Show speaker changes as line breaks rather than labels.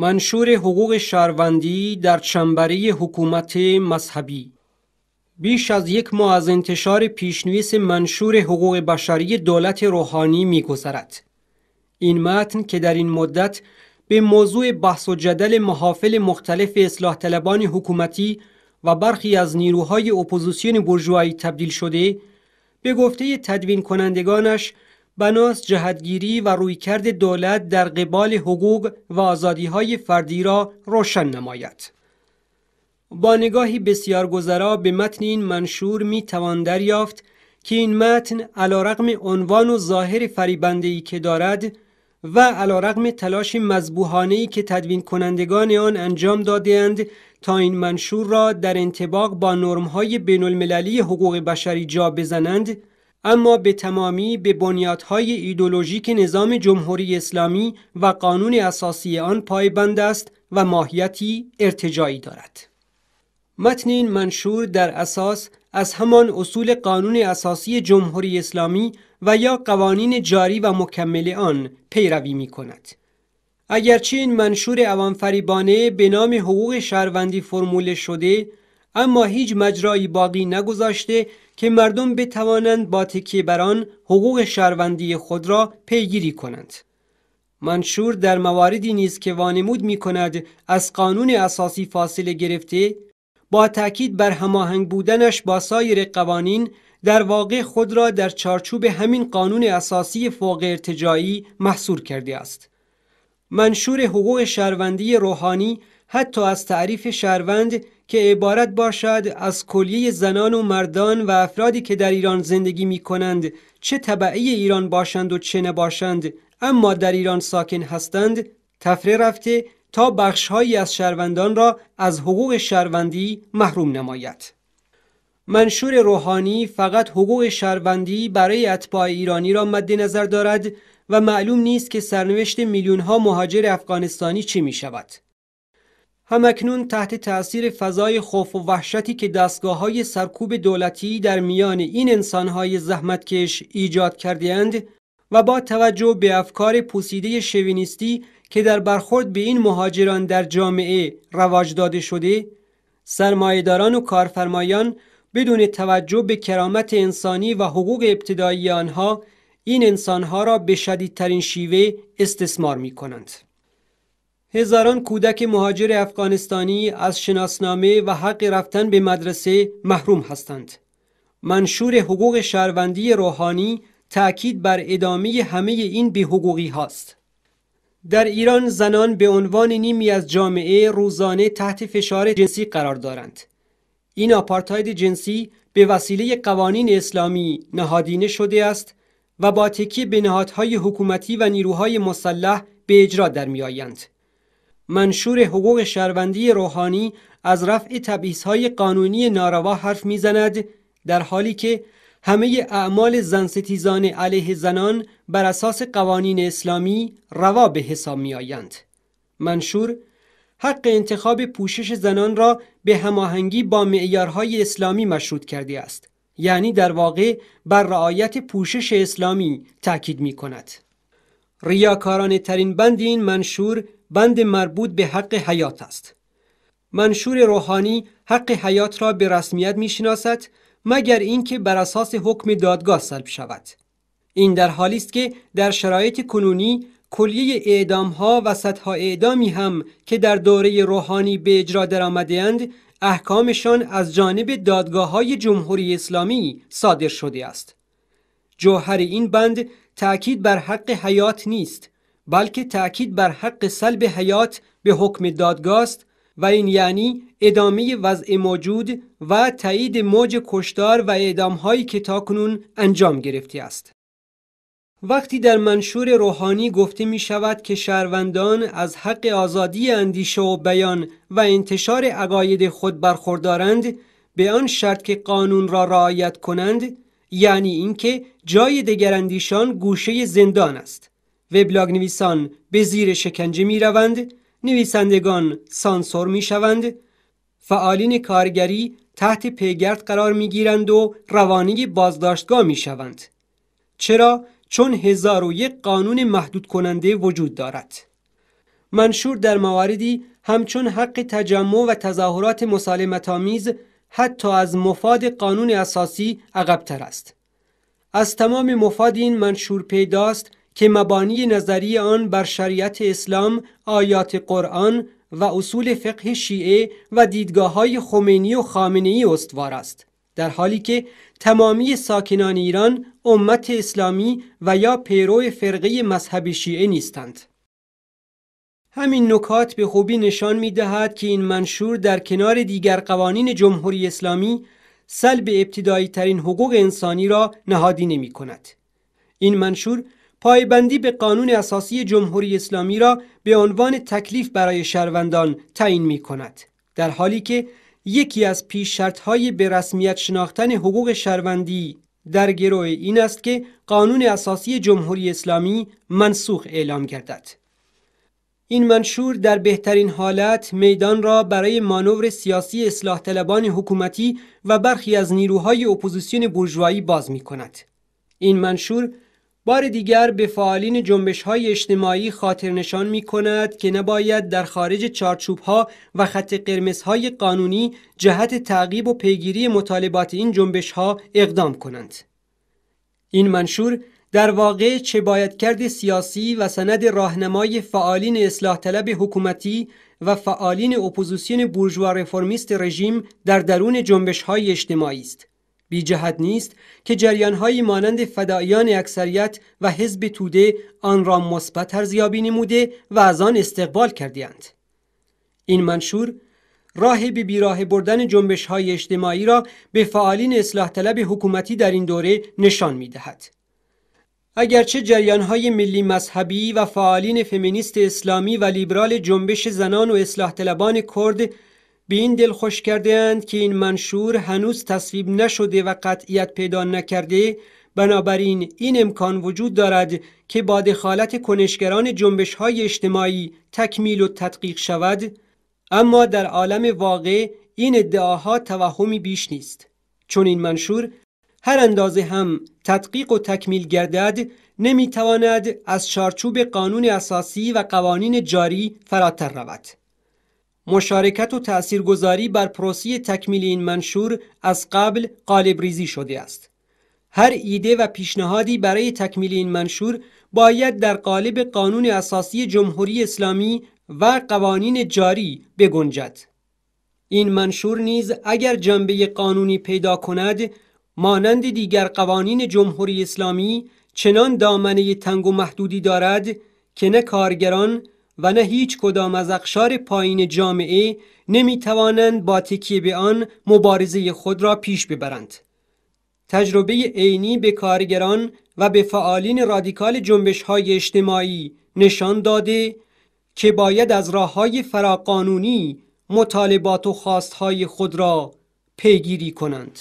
منشور حقوق شهروندی در چنبره حکومت مذهبی بیش از یک ماه از انتشار پیشنویس منشور حقوق بشری دولت روحانی میگذرد این متن که در این مدت به موضوع بحث و جدل محافل مختلف اصلاح طلبان حکومتی و برخی از نیروهای اپوزیسیون برجوهایی تبدیل شده به گفته تدوین کنندگانش بناس جهتگیری و رویکرد دولت در قبال حقوق و های فردی را روشن نماید. با نگاهی بسیار گذرا به متن این منشور می توان دریافت که این متن علا رقم عنوان و ظاهر فریبندهی که دارد و علا رقم تلاش مذبوحانهی که تدوین کنندگان آن انجام دادهاند تا این منشور را در انتباق با نرمهای بین المللی حقوق بشری جا بزنند اما به تمامی به بنیادهای ایدولوژیک نظام جمهوری اسلامی و قانون اساسی آن پایبند است و ماهیتی ارتجایی دارد. متن این منشور در اساس از همان اصول قانون اساسی جمهوری اسلامی و یا قوانین جاری و مکمل آن پیروی می کند. اگرچه این منشور اوانفریبانه به نام حقوق شهروندی فرموله شده اما هیچ مجرایی باقی نگذاشته که مردم بتوانند با تکیه بر آن حقوق شهروندی خود را پیگیری کنند منشور در مواردی نیز که وانمود می کند از قانون اساسی فاصله گرفته با تاکید بر هماهنگ بودنش با سایر قوانین در واقع خود را در چارچوب همین قانون اساسی فوق ارتجایی محصور کرده است منشور حقوق شهروندی روحانی حتی از تعریف شهروند که عبارت باشد از کلیه زنان و مردان و افرادی که در ایران زندگی می کنند چه طبعی ایران باشند و چه نباشند اما در ایران ساکن هستند تفره رفته تا بخشهایی از شهروندان را از حقوق شهروندی محروم نماید منشور روحانی فقط حقوق شهروندی برای اتباع ایرانی را مد نظر دارد و معلوم نیست که سرنوشت میلیون ها مهاجر افغانستانی چی می شود. همکنون تحت تأثیر فضای خوف و وحشتی که دستگاه های سرکوب دولتی در میان این انسان های زحمتکش ایجاد کردهاند و با توجه به افکار پوسیده شوینیستی که در برخورد به این مهاجران در جامعه رواج داده شده سرمایهداران و کارفرمایان بدون توجه به کرامت انسانی و حقوق ابتدایی آنها این انسانها را به شدیدترین شیوه استثمار می کنند. هزاران کودک مهاجر افغانستانی از شناسنامه و حق رفتن به مدرسه محروم هستند. منشور حقوق شهروندی روحانی تأکید بر ادامه همه این به حقوقی هاست. در ایران زنان به عنوان نیمی از جامعه روزانه تحت فشار جنسی قرار دارند. این آپارتاید جنسی به وسیله قوانین اسلامی نهادینه شده است و با تکیه به نهادهای حکومتی و نیروهای مسلح به اجرا در می آیند. منشور حقوق شهروندی روحانی از رفع های قانونی ناروا حرف میزند در حالی که همه اعمال زنستیزان علیه زنان بر اساس قوانین اسلامی روا به حساب می آیند. منشور حق انتخاب پوشش زنان را به هماهنگی با معیارهای اسلامی مشروط کرده است یعنی در واقع بر رعایت پوشش اسلامی تاکید می کند ترین بند این منشور بند مربوط به حق حیات است. منشور روحانی حق حیات را به رسمیت می مگر اینکه بر اساس حکم دادگاه سلب شود. این در حالی است که در شرایط کنونی کلیه اعدام ها و صدها اعدامی هم که در دوره روحانی به اجرا اند احکامشان از جانب دادگاه های جمهوری اسلامی صادر شده است. جوهر این بند تأکید بر حق حیات نیست بلکه تأکید بر حق سلب حیات به حکم دادگاه و این یعنی ادامه وضع موجود و تایید موج کشتار و اعدامهایی که تاکنون انجام گرفته است. وقتی در منشور روحانی گفته می شود که شهروندان از حق آزادی اندیشه و بیان و انتشار عقاید خود برخوردارند به آن شرط که قانون را رعایت کنند یعنی اینکه جای دگراندیشان گوشه زندان است وبلاگ نویسان به زیر شکنجه می روند، نویسندگان سانسور می شوند، فعالین کارگری تحت پیگرد قرار می گیرند و روانی بازداشتگاه می شوند. چرا؟ چون هزار و یک قانون محدود کننده وجود دارد. منشور در مواردی همچون حق تجمع و تظاهرات آمیز حتی از مفاد قانون اساسی عقبتر است. از تمام مفاد این منشور پیداست که مبانی نظری آن بر شریعت اسلام، آیات قرآن و اصول فقه شیعه و دیدگاه های خمینی و خامنه استوار است در حالی که تمامی ساکنان ایران امت اسلامی و یا پیرو فرقه مذهب شیعه نیستند همین نکات به خوبی نشان می دهد که این منشور در کنار دیگر قوانین جمهوری اسلامی سلب ابتدایی ترین حقوق انسانی را نهادی نمی کند. این منشور پایبندی به قانون اساسی جمهوری اسلامی را به عنوان تکلیف برای شهروندان تعیین می کند. در حالی که یکی از پیش شرطهای به رسمیت شناختن حقوق شهروندی در گروه این است که قانون اساسی جمهوری اسلامی منسوخ اعلام گردد. این منشور در بهترین حالت میدان را برای مانور سیاسی اصلاح طلبان حکومتی و برخی از نیروهای اپوزیسیون بورژوایی باز می کند. این منشور بار دیگر به فعالین جنبش های اجتماعی خاطر نشان می کند که نباید در خارج چارچوب ها و خط قرمز های قانونی جهت تعقیب و پیگیری مطالبات این جنبش ها اقدام کنند. این منشور در واقع چه باید کرد سیاسی و سند راهنمای فعالین اصلاح طلب حکومتی و فعالین اپوزیسیون بورژوا رفرمیست رژیم در درون جنبش های اجتماعی است. بی جهت نیست که جریانهایی مانند فدایان اکثریت و حزب توده آن را مثبت ارزیابی نموده و از آن استقبال کردهاند. این منشور راه به بیراه بردن جنبش های اجتماعی را به فعالین اصلاح طلب حکومتی در این دوره نشان می دهد. اگرچه جریان های ملی مذهبی و فعالین فمینیست اسلامی و لیبرال جنبش زنان و اصلاح طلبان کرد به این دل خوش کرده اند که این منشور هنوز تصویب نشده و قطعیت پیدا نکرده بنابراین این امکان وجود دارد که با دخالت کنشگران جنبش های اجتماعی تکمیل و تدقیق شود اما در عالم واقع این ادعاها توهمی بیش نیست چون این منشور هر اندازه هم تدقیق و تکمیل گردد نمیتواند از چارچوب قانون اساسی و قوانین جاری فراتر رود مشارکت و تأثیرگذاری بر پروسی تکمیل این منشور از قبل قالب ریزی شده است. هر ایده و پیشنهادی برای تکمیل این منشور باید در قالب قانون اساسی جمهوری اسلامی و قوانین جاری بگنجد. این منشور نیز اگر جنبه قانونی پیدا کند، مانند دیگر قوانین جمهوری اسلامی چنان دامنه تنگ و محدودی دارد که نه کارگران و نه هیچ کدام از اقشار پایین جامعه نمی توانند با تکیه به آن مبارزه خود را پیش ببرند. تجربه عینی به کارگران و به فعالین رادیکال جنبش های اجتماعی نشان داده که باید از راه های فراقانونی مطالبات و خواستهای خود را پیگیری کنند.